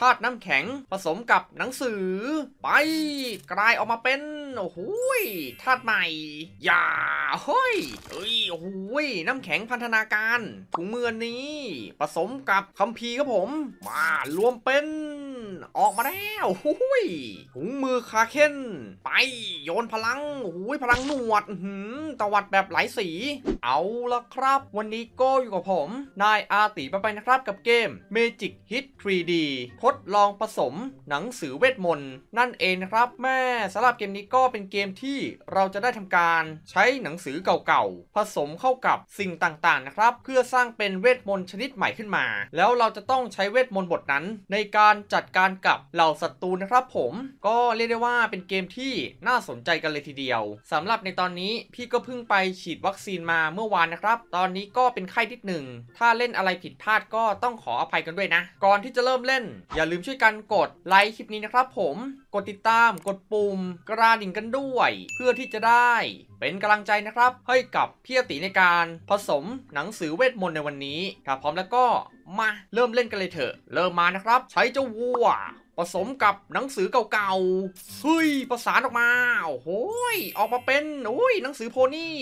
ธาตุน้ำแข็งผสมกับหนังสือ ไปกลายออกมาเป็นโอ้โหธาตุใหม่ยาเฮ้ยเอ้ยโอ้โหน้ำแข็งพันธนาการถุงมือนี้ ผสมกับคัมภีร์ครับผม มารวมเป็นออกมาแล้วหุยถุงมือคาเค้น ไปโยนพลัง หุยพลังหนวดหืมตวัดแบบหลายสี เอาละครับ วันนี้ก็อยู่กับผม นายอาตีไปไปนะครับกับเกม Magic Hit 3D ทดลองผสมหนังสือเวทมนต์นั่นเองนะครับ แม่สำหรับเกมนี้ก็เป็นเกมที่เราจะได้ทำการใช้หนังสือเก่าๆ ผสมเข้ากับสิ่งต่างๆนะครับ เพื่อสร้างเป็นเวทมนต์ชนิดใหม่ขึ้นมา แล้วเราจะต้องใช้เวทมนต์บทนั้น ในการจัดการการกับเหล่าศัตรูนะครับผม ก็ เรียกได้ว่าเป็นเกมที่น่าสนใจกันเลยทีเดียว สำหรับในตอนนี้พี่ก็เพิ่งไปฉีดวัคซีนมาเมื่อวานนะครับ ตอนนี้ก็เป็น ไข้ทีหนึ่งถ้าเล่นอะไรผิดพลาดก็ต้องขอ อภัยกันด้วยนะก่อนที่จะเริ่มเล่น อย่าลืมช่วยกันกดไลค์คลิปนี้นะครับ ผมกดติดตามกดปุ่มกระดิ่งกันด้วย เพื่อที่จะได้เป็นกำลังใจนะครับให้กับพี่ติในการผสมหนังสือเวทมนต์ในวันนี้ถ้าพร้อมแล้วก็มาเริ่มเล่นกันเลยเถอะ เริ่มมานะครับใช้เจ้าวัวผสมกับหนังสือเก่าๆเฮ้ย ประสานออกมา โอ้โหออกมาเป็น อุ้ย หนังสือโพนี่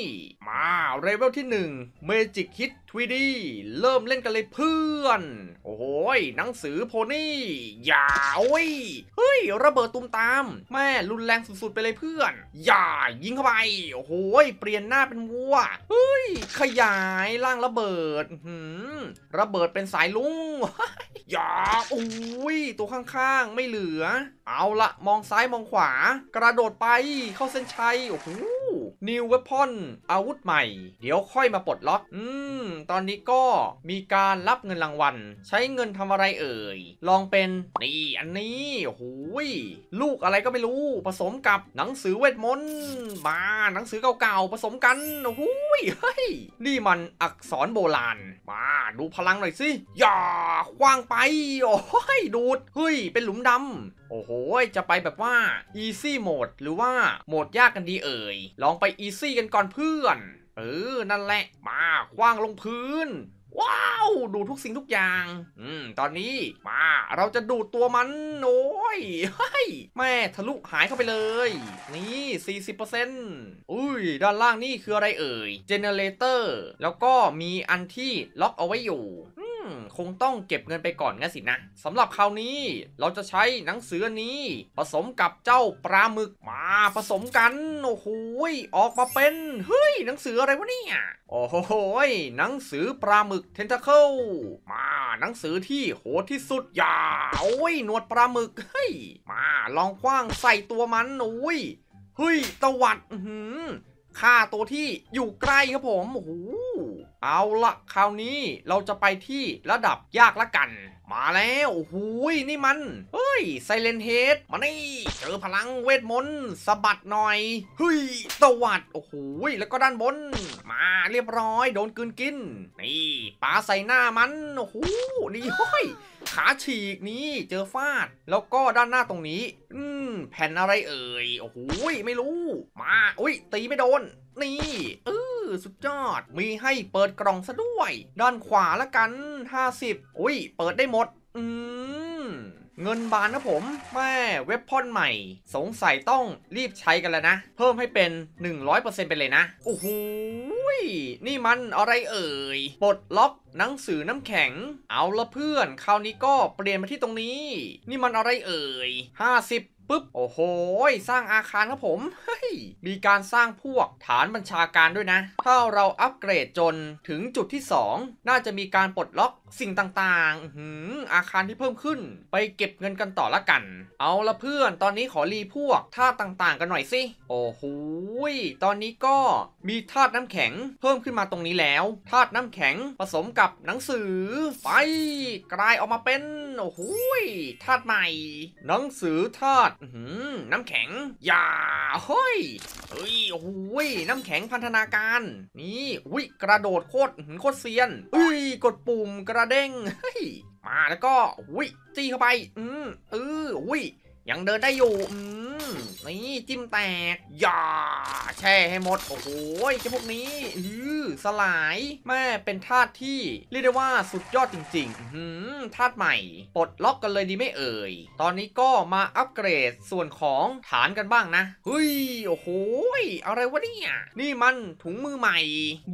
มา เรเวลที่1 Magic Hit 3D เริ่มเล่นกันเลยเพื่อน โอ้โหหนังสือโพนี่อย่า โอ้ยเฮ้ย ระเบิดตุ้มตาม แม่รุนแรงสุดๆ ไปเลยเพื่อน อย่า ยิงเข้าไป โอ้โหเปลี่ยนหน้าเป็นวัว เฮ้ย ขยาย ร่างระเบิดหืมระเบิดเป็นสายลุงอย่าอุ้ย ตัวข้างไม่เหลือ เอาละมองซ้ายมองขวา กระโดดไปเข้าเส้นชัย โอ้โหนิวเวพอนอาวุธใหม่ เดี๋ยวค่อยมาปลดล็อกอืม ตอนนี้ก็มีการรับเงินรางวัลใช้เงินทำอะไรเอ่ย ลองเป็นนี่อันนี้ โอ้โหลูกอะไรก็ไม่รู้ ผสมกับหนังสือเวทมนต์มาหนังสือเก่าๆผสมกัน โอ้โหยเฮ้ยนี่มันอักษรโบราณ มาดูพลังหน่อยสิอย่าคว้างไป โอ้ยดูด เฮ้ย เป็นหลุมดำ โอ้โหจะไปแบบว่า easy mode หรือว่าโหมดยากกันดีเอ่ย ลองไป easy กันก่อนเพื่อน เออ นั่นแหละ มาคว้างลงพื้นว้าว ดูทุกสิ่งทุกอย่าง อืม ตอนนี้มาเราจะดูดตัวมัน โอ้ย เฮ้ย แม่ทะลุหายเข้าไปเลย นี่สสี่ิบต์อุ้ย ด้านล่างนี่คืออะไรเอ่ยเจเนเรเตอร์แล้วก็มีอันที่ล็อกเอาไว้อยู่คงต้องเก็บเงินไปก่อนงั้นสินะสำหรับคราวนี้เราจะใช้หนังสือนี้ ผสมกับเจ้าปลาหมึกมาผสมกันโอ้โหออกมาเป็นเฮ้ยหนังสืออะไรวะเนี่ยโอ้โหหนังสือปลาหมึกเทนทาเคิลมาหนังสือที่โหดที่สุดอย่าโอ้ยหนวดปลาหมึกเฮ้ยมาลองคว้างใส่ตัวมันโอ้ยเฮ้ยตะวัดหืมฆ่าตัวที่อยู่ใกล้ครับผมโอ้โหเอาละคราวนี้เราจะไปที่ระดับยากละกันมาแล้วหูยนี่มัน เฮ้ยไซเลนเฮด มานี่ เจอพลังเวทมนต์สะบัดหน่อยเฮ้ยตวัด โอ้โหแล้วก็ด้านบน มาเรียบร้อย โดนกืนกิน นี่ปาใส่หน้ามัน โอ้โหนี่ห้ยขาฉีกนี่ เจอฟาด แล้วก็ด้านหน้าตรงนี้ อืมแผ่นอะไรเอ่ย โอ้โหไม่รู้ มา อุ้ย ตีไม่โดน นี่เออสุดยอด มีให้เปิดกล่องซะด้วย ด้านขวาละกัน 50 อุ้ย เปิดได้หมดอืมเงินบานนะผม แม่เว็บพ่นใหม่ สงสัยต้องรีบใช้กันแล้วนะ เพิ่มให้เป็น 100%ไปเลยนะโอ้โหนี่มันอะไรเอ่ยปลดล็อกหนังสือน้ำแข็ง เอาละเพื่อน คราวนี้ก็เปลี่ยนมาที่ตรงนี้ นี่มันอะไรเอ่ย 50ปุ๊บ โอ้โหสร้างอาคารครับผม เฮ้ย มีการสร้างพวกฐานบัญชาการด้วยนะ ถ้าเราอัปเกรดจนถึงจุดที่ 2 น่าจะมีการปลดล็อกสิ่งต่างๆหืมอาคารที่เพิ่มขึ้น ไปเก็บเงินกันต่อละกัน เอาละเพื่อน ตอนนี้ขอรีพวกท่าต่างๆ กันหน่อยสิ โอ้โหตอนนี้ก็มีธาตุน้ำแข็งเพิ่มขึ้นมาตรงนี้แล้ว ธาตุน้ำแข็งผสมกับหนังสือไป กลายออกมาเป็นโอ้โหธาตุใหม่หนังสือธาตุน้ำแข็งอย่าเฮ้ยเฮ้ยโอ้โหน้ำแข็งพันธนาการ นี่อุ้ยกระโดดโคตรโคตรเซียน อุ้ย กดปุ่มกระเด้งเฮ้ยมาแล้วก็อุ้ยตีเข้าไป อืมเอออุ้ยยังเดินได้อยู่อืมนี่ จิ้มแตกย่าแช่ให้หมด โอ้โหเจ้าพวกนี้อือสลาย แม่เป็นธาตุที่ เรียกได้ว่าสุดยอดจริงๆอืมธาตุใหม่ ปลดล็อกกันเลยดีไม่เอ่ย ตอนนี้ก็มาอัปเกรดส่วนของฐานกันบ้างนะ เฮ้ย โอ้โหอะไรวะเนี่ย นี่มันถุงมือใหม่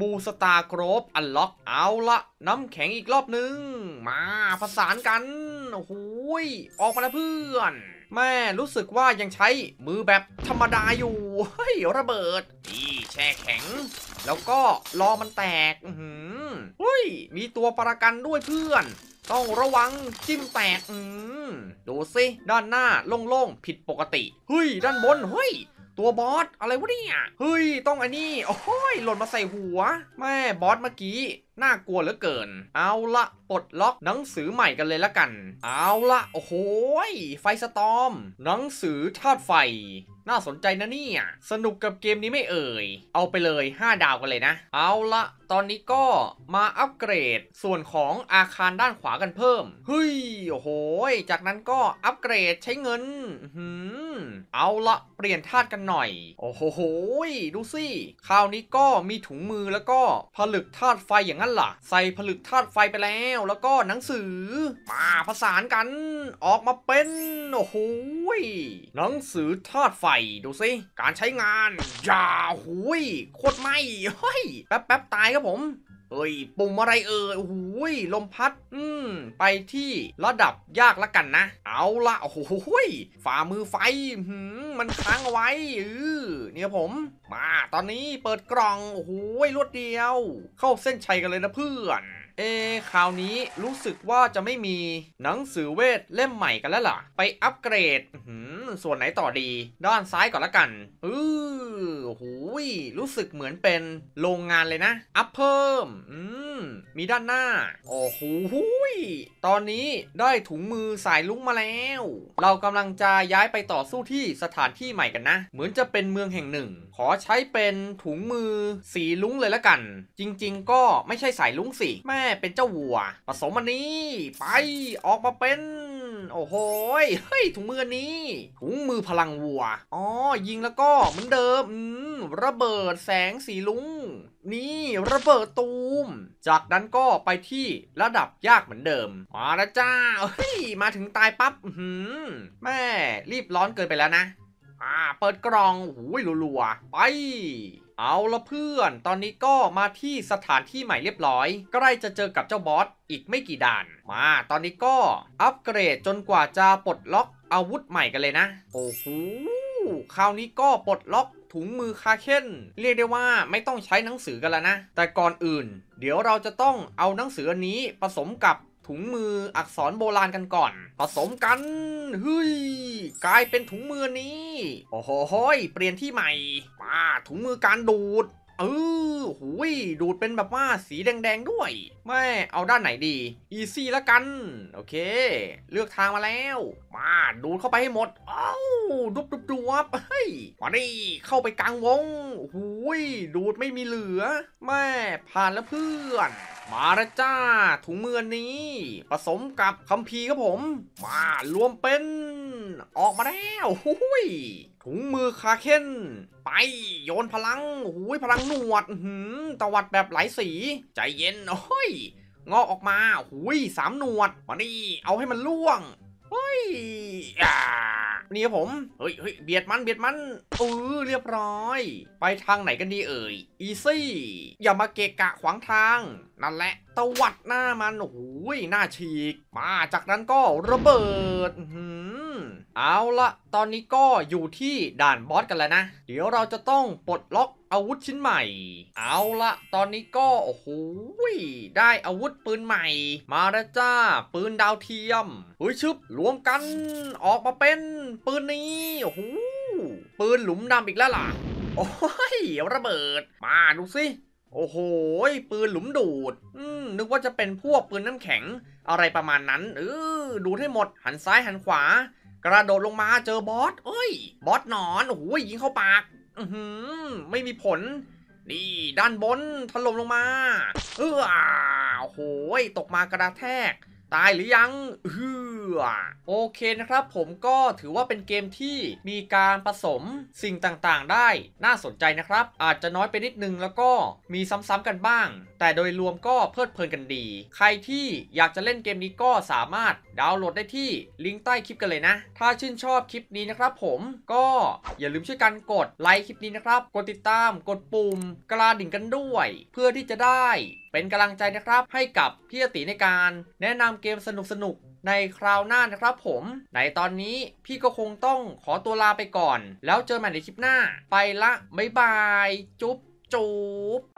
บูสตาร์กรอบอันล็อก เอาละ น้ำแข็งอีกรอบนึง มาผสานกัน โอ้โหออกมาแล้วเพื่อนแม่รู้สึกว่ายังใช้มือแบบธรรมดาอยู่ เฮ้ย ระเบิดนี่แช่แข็ง แล้วก็รอมันแตก อืมเฮ้ย มีตัวประกันด้วยเพื่อน ต้องระวังจิ้มแตกอืมดูสิ ด้านหน้าโล่งๆผิดปกติ เฮ้ย ด้านบน เฮ้ยตัวบอสอะไรวะเนี่ย เฮ้ย ต้องอันนี้ โอ้ยหล่นมาใส่หัว แม่บอสเมื่อกี้ น่ากลัวเหลือเกิน เอาละปลดล็อกหนังสือใหม่กันเลยละกัน เอาละ โอ้โหไฟสตอม หนังสือธาตุไฟ น่าสนใจนะเนี่ย สนุกกับเกมนี้ไม่เอ่ย เอาไปเลย 5 ดาวกันเลยนะ เอาละ ตอนนี้ก็มาอัปเกรด ส่วนของอาคารด้านขวากันเพิ่มเฮ้ย โอ้โห จากนั้นก็อัปเกรดใช้เงินหืมเอาละเปลี่ยนธาตุกันหน่อย โอ้โห ดูสิ คราวนี้ก็มีถุงมือแล้วก็ผลึกธาตุไฟอย่างนั้นล่ะ ใส่ผลึกธาตุไฟไปแล้วแล้วก็หนังสือ มาผสานกัน ออกมาเป็น โอ้โห หนังสือธาตุไฟดูสิ การใช้งานอย่าหุยโคตรไหมเฮ้ย แป๊บแป๊บตายครับผมเอ้ย ปุ่มอะไรเอ่ยโอ้ยลมพัด อืม ไปที่ระดับยากละกันนะ เอาละ โอ้โหฝ่ามือไฟหืมมันค้างเอาไว้อือเนี่ยผม มาตอนนี้เปิดกล่อง โอ้โหลวดเดียว เข้าเส้นชัยกันเลยนะเพื่อนเอคราวนี้รู้สึกว่าจะไม่มีหนังสือเวท เล่มใหม่กันแล้วหรอ ไปอัปเกรดส่วนไหนต่อดี ด้านซ้ายก่อนละกัน อือหูย รู้สึกเหมือนเป็นโรงงานเลยนะ อัพเพิ่มอืมมีด้านหน้า โอ้โหตอนนี้ได้ถุงมือสายลุ้งมาแล้ว เรากำลังจะย้ายไปต่อสู้ที่สถานที่ใหม่กันนะ เหมือนจะเป็นเมืองแห่งหนึ่ง ขอใช้เป็นถุงมือสีลุ้งเลยละกัน จริงๆ ก็ไม่ใช่สายลุ้งสิ แม่เป็นเจ้าวัว ผสมมันนี้ไป ออกมาเป็นโอ้โห เฮ้ย ถุงมือนี้ ถุงมือพลังวัว อ๋อ ยิงแล้วก็เหมือนเดิม อืมระเบิดแสงสีลุง นี่ระเบิดตูม จากนั้นก็ไปที่ระดับยากเหมือนเดิม มาแล้วจ้า เฮ้ย มาถึงตายปั๊บหืมแม่รีบร้อนเกินไปแล้วนะ อ่า เปิดกล่อง หูยรัวๆ ไปเอาละเพื่อน ตอนนี้ก็มาที่สถานที่ใหม่เรียบร้อย ใกล้จะเจอกับเจ้าบอสอีกไม่กี่ด่าน มาตอนนี้ก็อัปเกรดจนกว่าจะปลดล็อกอาวุธใหม่กันเลยนะ โอ้โหคราวนี้ก็ปลดล็อกถุงมือคาเค้นเรียกได้ว่าไม่ต้องใช้หนังสือกันแล้วนะแต่ก่อนอื่น เดี๋ยวเราจะต้องเอาหนังสืออันนี้ผสมกับถุงมืออักษรโบราณกันก่อน ผสมกันเฮ้ยกลายเป็นถุงมือนี้ โอ้โหเปลี่ยนที่ใหม่มาถุงมือการดูด เออหูยดูดเป็นแบบว่า สีแดงๆด้วยไม่เอาด้านไหนดี อีซี่ละกัน โอเค เลือกทางมาแล้ว มาดูดเข้าไปให้หมด เอ้าดุบดุบดุบเฮ้ยมาดิเข้าไปกลางวงหูยดูดไม่มีเหลือ แม่ผ่านแล้วเพื่อน มาละจ้าถุงมือนี้ผสมกับคัมพีครับผม มารวมเป็นออกมาแล้วหุยถุงมือคาเคนไปโยนพลังหุยพลังหนวดหืมตวัดแบบหลายสี ใจเย็นโอ้ยงอออกมาหุยสามหนวดมานี่ เอาให้มันล่วงเฮ้ยอ่านี่ครับผม เฮ้ยเฮ้ยเบียดมันเบียดมันเออเรียบร้อย ไปทางไหนกันดีเอ่ย อีซี่ อย่ามาเกะกะขวางทาง นั่นแหละ ตวัดหน้ามันโอ้ยหน้าฉีก มาจากนั้นก็ระเบิดเอาละ ตอนนี้ก็อยู่ที่ด่านบอสกันแล้วนะ เดี๋ยวเราจะต้องปลดล็อกอาวุธชิ้นใหม่ เอาละ ตอนนี้ก็โอ้โหได้อาวุธปืนใหม่ มาแล้วจ้า ปืนดาวเทียม อุ้ยชึบรวมกัน ออกมาเป็นปืนนี้โอ้โหปืนหลุมดำอีกแล้วล่ะ โอ้ยระเบิด มาดูสิ โอ้โห ปืนหลุมดูด อืม นึกว่าจะเป็นพวกปืนน้ำแข็ง อะไรประมาณนั้นเออดูให้หมด หันซ้ายหันขวากระโดดลงมาเจอบอสเอ้ย บอสหนอน โอ้ยยิงเข้าปาก อืมไม่มีผล นี่ด้านบนถล่มลงมา เออโอ้โหตกมากระแทก ตายหรือยังอืออโอเคนะครับผมก็ถือว่าเป็นเกมที่มีการผสมสิ่งต่างๆ ได้น่าสนใจนะครับ อาจจะน้อยไปนิด นึง แล้วก็มีซ้ำๆกันบ้าง แต่โดยรวมก็เพลิดเพลินกันดี ใครที่อยากจะเล่นเกมนี้ก็สามารถดาวน์โหลดได้ที่ลิงก์ใต้คลิป กันเลยนะ ถ้าชื่นชอบคลิปนี้นะครับผมก็อย่าลืมช่วยกันกดไลค์คลิปนี้นะครับกดติดตามกดปุ่มกระดิ่งกันด้วย เพื่อที่จะได้เป็นกำลังใจนะครับให้กับพี่อติในการแนะนำเกมสนุกๆในคราวหน้านะครับผม ในตอนนี้พี่ก็คงต้องขอตัวลาไปก่อน แล้วเจอใหม่ในคลิปหน้า ไปละ บ๊ายบาย จุ๊บจุ๊บ